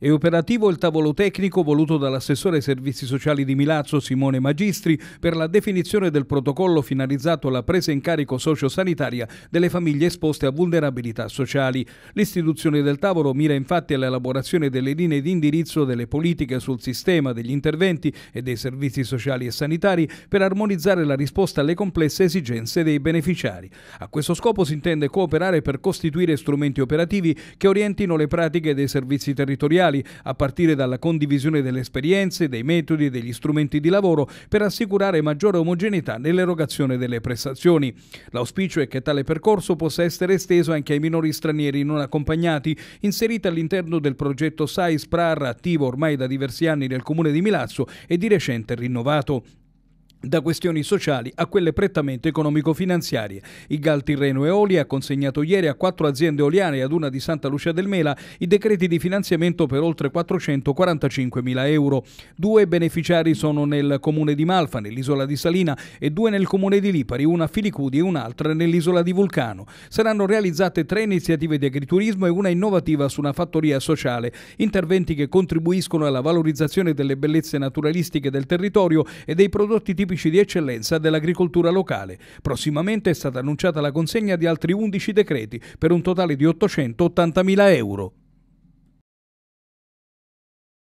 È operativo il tavolo tecnico voluto dall'assessore ai servizi sociali di Milazzo Simone Magistri per la definizione del protocollo finalizzato alla presa in carico sociosanitaria delle famiglie esposte a vulnerabilità sociali. L'istituzione del tavolo mira infatti all'elaborazione delle linee di indirizzo delle politiche sul sistema degli interventi e dei servizi sociali e sanitari per armonizzare la risposta alle complesse esigenze dei beneficiari. A questo scopo si intende cooperare per costituire strumenti operativi che orientino le pratiche dei servizi territoriali territoriali, a partire dalla condivisione delle esperienze, dei metodi e degli strumenti di lavoro per assicurare maggiore omogeneità nell'erogazione delle prestazioni. L'auspicio è che tale percorso possa essere esteso anche ai minori stranieri non accompagnati, inseriti all'interno del progetto SAIS-PRAR attivo ormai da diversi anni nel comune di Milazzo e di recente rinnovato da questioni sociali a quelle prettamente economico-finanziarie. Il Gal Tirreno Eoli ha consegnato ieri a quattro aziende oliane e ad una di Santa Lucia del Mela i decreti di finanziamento per oltre 445 mila euro. Due beneficiari sono nel comune di Malfa, nell'isola di Salina, e due nel comune di Lipari, una a Filicudi e un'altra nell'isola di Vulcano. Saranno realizzate tre iniziative di agriturismo e una innovativa su una fattoria sociale, interventi che contribuiscono alla valorizzazione delle bellezze naturalistiche del territorio e dei prodotti tipici tipici di eccellenza dell'agricoltura locale. Prossimamente è stata annunciata la consegna di altri 11 decreti per un totale di 880.000 euro.